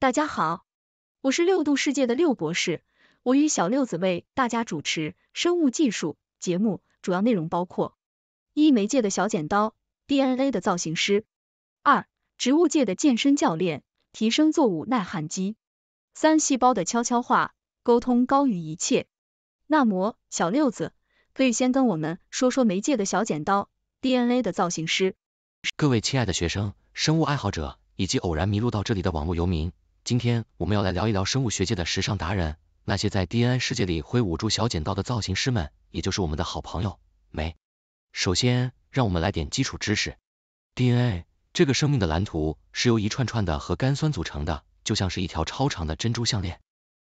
大家好，我是六度世界的六博士，我与小六子为大家主持生物技术节目，主要内容包括一媒介的小剪刀，DNA 的造型师；二植物界的健身教练，提升作物耐旱机；三细胞的悄悄话，沟通高于一切。那么，小六子可以先跟我们说说媒介的小剪刀，DNA 的造型师。各位亲爱的学生、生物爱好者以及偶然迷路到这里的网络游民。今天我们要来聊一聊生物学界的时尚达人，那些在 DNA 世界里挥舞住小剪刀的造型师们，也就是我们的好朋友酶。首先，让我们来点基础知识。DNA 这个生命的蓝图是由一串串的核苷酸组成的，就像是一条超长的珍珠项链。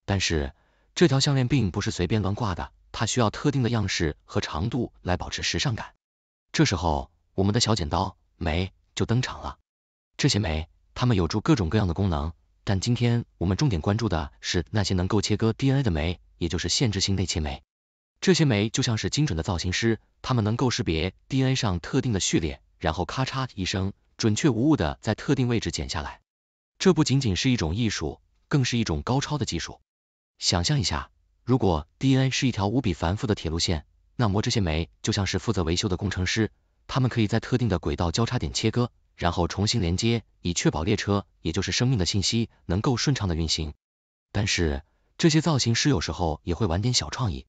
但是这条项链并不是随便乱挂的，它需要特定的样式和长度来保持时尚感。这时候我们的小剪刀酶就登场了。这些酶，它们有助各种各样的功能。但今天我们重点关注的是那些能够切割 DNA 的酶，也就是限制性内切酶。这些酶就像是精准的造型师，它们能够识别 DNA 上特定的序列，然后咔嚓一声，准确无误的在特定位置剪下来。这不仅仅是一种艺术，更是一种高超的技术。想象一下，如果 DNA 是一条无比繁复的铁路线，那么这些酶就像是负责维修的工程师，它们可以在特定的轨道交叉点切割。然后重新连接，以确保列车也就是生命的信息能够顺畅的运行。但是这些造型师有时候也会玩点小创意，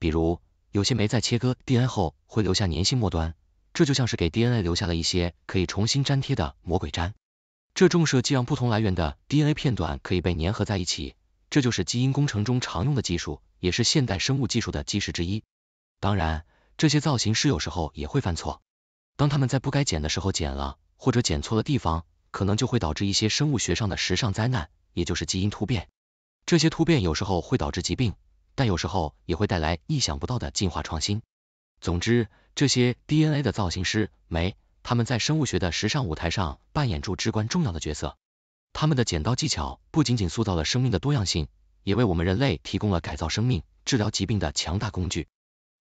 比如有些酶在切割 DNA 后会留下粘性末端，这就像是给 DNA 留下了一些可以重新粘贴的魔鬼粘。这注射既让不同来源的 DNA 片段可以被粘合在一起，这就是基因工程中常用的技术，也是现代生物技术的基石之一。当然，这些造型师有时候也会犯错，当他们在不该剪的时候剪了。或者剪错了地方，可能就会导致一些生物学上的时尚灾难，也就是基因突变。这些突变有时候会导致疾病，但有时候也会带来意想不到的进化创新。总之，这些 DNA 的造型师没，他们在生物学的时尚舞台上扮演住至关重要的角色。他们的剪刀技巧不仅仅塑造了生命的多样性，也为我们人类提供了改造生命、治疗疾病的强大工具。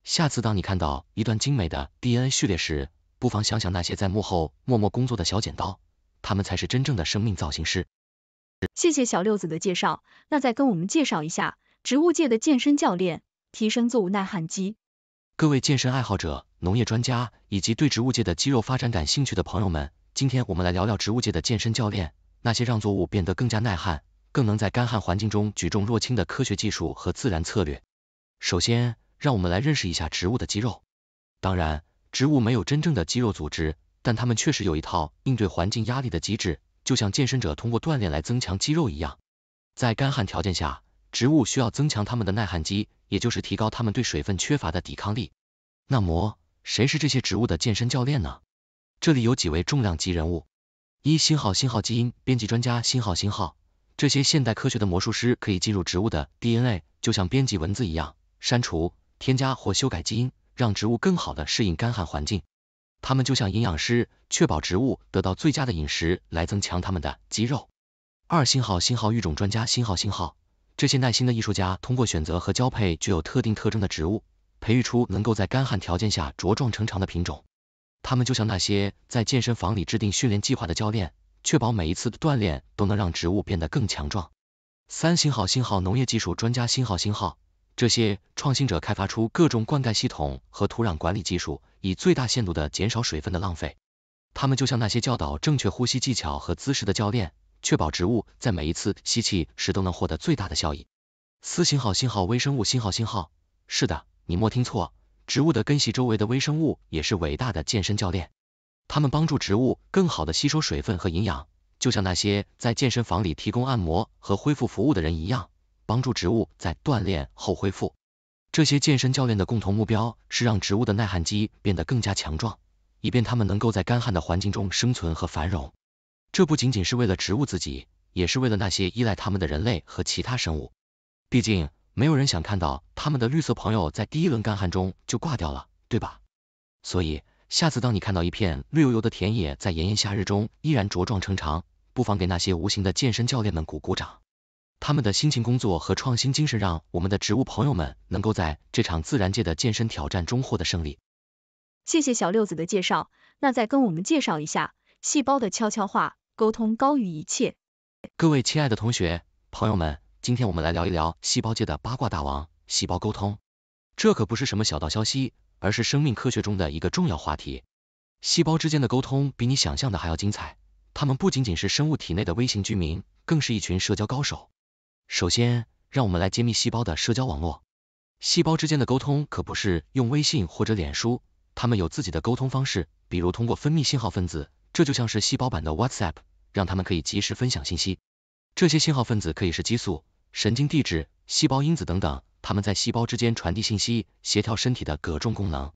下次当你看到一段精美的 DNA 序列时，不妨想想那些在幕后默默工作的小剪刀，他们才是真正的生命造型师。谢谢小六子的介绍，那再跟我们介绍一下植物界的健身教练，提升作物耐旱机。各位健身爱好者、农业专家以及对植物界的肌肉发展感兴趣的朋友们，今天我们来聊聊植物界的健身教练，那些让作物变得更加耐旱、更能在干旱环境中举重若轻的科学技术和自然策略。首先，让我们来认识一下植物的肌肉，当然。植物没有真正的肌肉组织，但它们确实有一套应对环境压力的机制，就像健身者通过锻炼来增强肌肉一样。在干旱条件下，植物需要增强它们的耐旱基，也就是提高它们对水分缺乏的抵抗力。那么，谁是这些植物的健身教练呢？这里有几位重量级人物：一星号星号基因编辑专家星号星号，这些现代科学的魔术师可以进入植物的 DNA，就像编辑文字一样，删除、添加或修改基因。让植物更好的适应干旱环境，它们就像营养师，确保植物得到最佳的饮食来增强它们的肌肉。二信号星号育种专家星号星号，这些耐心的艺术家通过选择和交配具有特定特征的植物，培育出能够在干旱条件下茁壮成长的品种。它们就像那些在健身房里制定训练计划的教练，确保每一次的锻炼都能让植物变得更强壮。三星号星号农业技术专家星号星号。这些创新者开发出各种灌溉系统和土壤管理技术，以最大限度的减少水分的浪费。他们就像那些教导正确呼吸技巧和姿势的教练，确保植物在每一次吸气时都能获得最大的效益。四信号信号微生物信号信号，是的，你莫听错，植物的根系周围的微生物也是伟大的健身教练，他们帮助植物更好的吸收水分和营养，就像那些在健身房里提供按摩和恢复服务的人一样。帮助植物在锻炼后恢复。这些健身教练的共同目标是让植物的耐旱肌变得更加强壮，以便它们能够在干旱的环境中生存和繁荣。这不仅仅是为了植物自己，也是为了那些依赖它们的人类和其他生物。毕竟，没有人想看到他们的绿色朋友在第一轮干旱中就挂掉了，对吧？所以，下次当你看到一片绿油油的田野在炎炎夏日中依然茁壮成长，不妨给那些无形的健身教练们鼓鼓掌。他们的辛勤工作和创新精神，让我们的植物朋友们能够在这场自然界的健身挑战中获得胜利。谢谢小六子的介绍，那再跟我们介绍一下细胞的悄悄话，沟通高于一切。各位亲爱的同学、朋友们，今天我们来聊一聊细胞界的八卦大王——细胞沟通。这可不是什么小道消息，而是生命科学中的一个重要话题。细胞之间的沟通比你想象的还要精彩，它们不仅仅是生物体内的微型居民，更是一群社交高手。首先，让我们来揭秘细胞的社交网络。细胞之间的沟通可不是用微信或者脸书，它们有自己的沟通方式，比如通过分泌信号分子，这就像是细胞版的 WhatsApp，让他们可以及时分享信息。这些信号分子可以是激素、神经递质、细胞因子等等，它们在细胞之间传递信息，协调身体的各种功能。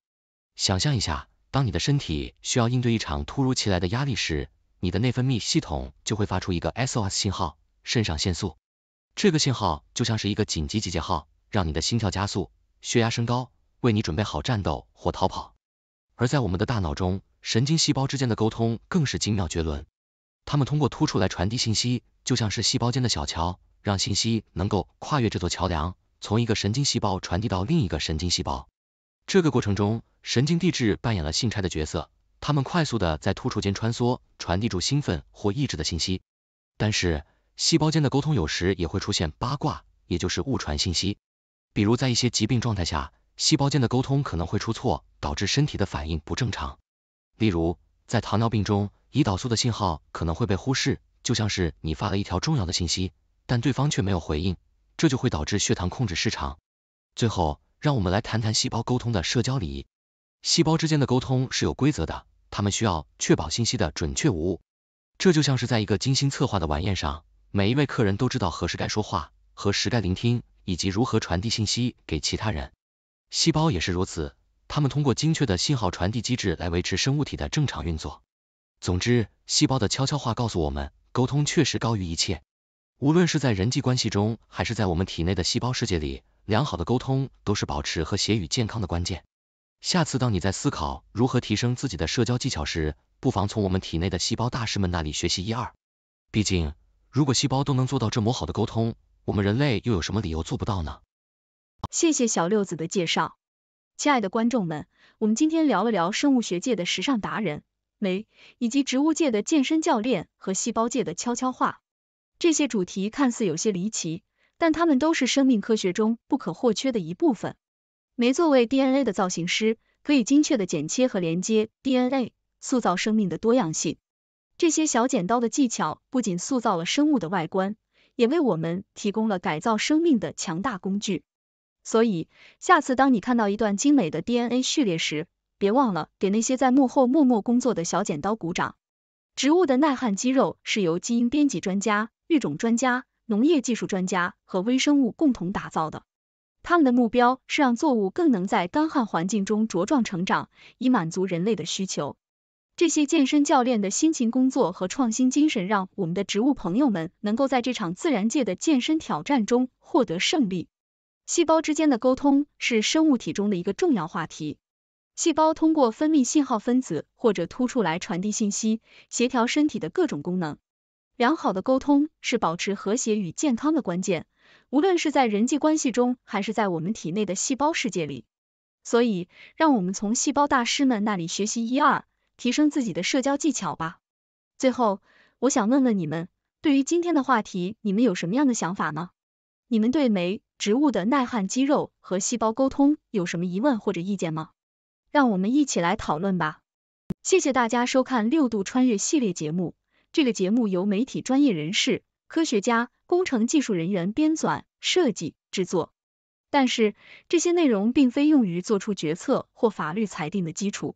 想象一下，当你的身体需要应对一场突如其来的压力时，你的内分泌系统就会发出一个 SOS 信号，肾上腺素。这个信号就像是一个紧急集结号，让你的心跳加速，血压升高，为你准备好战斗或逃跑。而在我们的大脑中，神经细胞之间的沟通更是精妙绝伦。它们通过突触来传递信息，就像是细胞间的小桥，让信息能够跨越这座桥梁，从一个神经细胞传递到另一个神经细胞。这个过程中，神经递质扮演了信差的角色，它们快速的在突触间穿梭，传递住兴奋或抑制的信息。但是，细胞间的沟通有时也会出现八卦，也就是误传信息。比如在一些疾病状态下，细胞间的沟通可能会出错，导致身体的反应不正常。例如在糖尿病中，胰岛素的信号可能会被忽视，就像是你发了一条重要的信息，但对方却没有回应，这就会导致血糖控制失常。最后，让我们来谈谈细胞沟通的社交礼仪。细胞之间的沟通是有规则的，它们需要确保信息的准确无误。这就像是在一个精心策划的晚宴上。每一位客人都知道何时该说话，何时该聆听，以及如何传递信息给其他人。细胞也是如此，它们通过精确的信号传递机制来维持生物体的正常运作。总之，细胞的悄悄话告诉我们，沟通确实高于一切。无论是在人际关系中，还是在我们体内的细胞世界里，良好的沟通都是保持和谐与健康的关键。下次当你在思考如何提升自己的社交技巧时，不妨从我们体内的细胞大师们那里学习一二。毕竟，如果细胞都能做到这么好的沟通，我们人类又有什么理由做不到呢？谢谢小六子的介绍，亲爱的观众们，我们今天聊了聊生物学界的时尚达人酶，以及植物界的健身教练和细胞界的悄悄话。这些主题看似有些离奇，但它们都是生命科学中不可或缺的一部分。酶作为 DNA 的造型师，可以精确的剪切和连接 DNA，塑造生命的多样性。这些小剪刀的技巧不仅塑造了生物的外观，也为我们提供了改造生命的强大工具。所以，下次当你看到一段精美的 DNA 序列时，别忘了给那些在幕后默默工作的小剪刀鼓掌。植物的耐旱肌肉是由基因编辑专家、育种专家、农业技术专家和微生物共同打造的。他们的目标是让作物更能在干旱环境中茁壮成长，以满足人类的需求。这些健身教练的辛勤工作和创新精神，让我们的植物朋友们能够在这场自然界的健身挑战中获得胜利。细胞之间的沟通是生物体中的一个重要话题。细胞通过分泌信号分子或者突触来传递信息，协调身体的各种功能。良好的沟通是保持和谐与健康的关键，无论是在人际关系中，还是在我们体内的细胞世界里。所以，让我们从细胞大师们那里学习一二。提升自己的社交技巧吧。最后，我想问问你们，对于今天的话题，你们有什么样的想法呢？你们对梅植物的耐旱、肌肉和细胞沟通有什么疑问或者意见吗？让我们一起来讨论吧。谢谢大家收看《六度穿越》系列节目。这个节目由媒体专业人士、科学家、工程技术人员编纂、设计、制作，但是这些内容并非用于做出决策或法律裁定的基础。